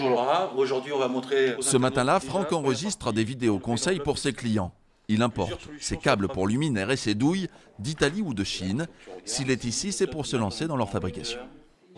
Bonjour aujourd'hui on va montrer... Ce matin-là, Franck enregistre des vidéos conseils pour ses clients. Il importe ses câbles pour luminaires et ses douilles d'Italie ou de Chine. S'il est ici, c'est pour se lancer dans leur fabrication.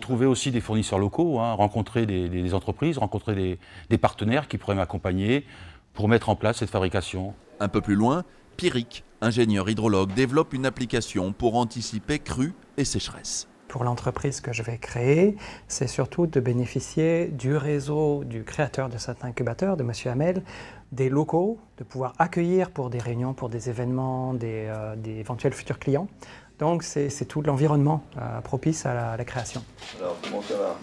Trouver aussi des fournisseurs locaux, hein, rencontrer des, entreprises, rencontrer des, des partenaires qui pourraient m'accompagner pour mettre en place cette fabrication. Un peu plus loin, Pyric, ingénieur hydrologue, développe une application pour anticiper crues et sécheresses pour l'entreprise que je vais créer, c'est surtout de bénéficier du réseau du créateur de cet incubateur, de M. Hamel, des locaux, de pouvoir accueillir pour des réunions, pour des événements, des, euh, éventuels futurs clients. Donc c'est tout l'environnement euh, propice à la, création.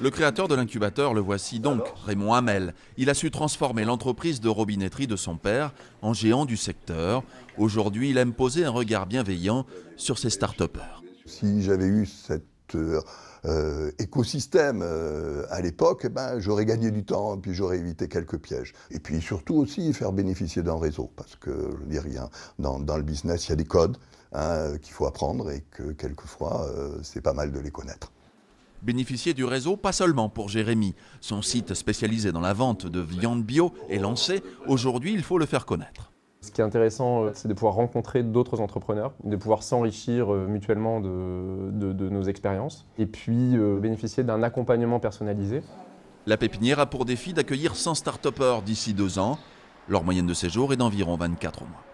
le créateur de l'incubateur, le voici donc, Raymond Hamel. Il a su transformer l'entreprise de robinetterie de son père en géant du secteur. Aujourd'hui, il aime poser un regard bienveillant sur ses start-upers. Si j'avais eu cette euh, euh, écosystème euh, à l'époque, eh ben, j'aurais gagné du temps, puis j'aurais évité quelques pièges. Et puis surtout aussi faire bénéficier d'un réseau, parce que je dis rien, dans, le business, il y a des codes hein, qu'il faut apprendre et que quelquefois, c'est pas mal de les connaître. Bénéficier du réseau, pas seulement pour Jérémy. Son site spécialisé dans la vente de viande bio est lancé. Aujourd'hui, il faut le faire connaître qui est intéressant, euh, c'est de pouvoir rencontrer d'autres entrepreneurs, de pouvoir s'enrichir euh, mutuellement de, nos expériences et puis euh, bénéficier d'un accompagnement personnalisé. La pépinière a pour défi d'accueillir 100 start-upers d'ici deux ans. Leur moyenne de séjour est d'environ 24 au mois.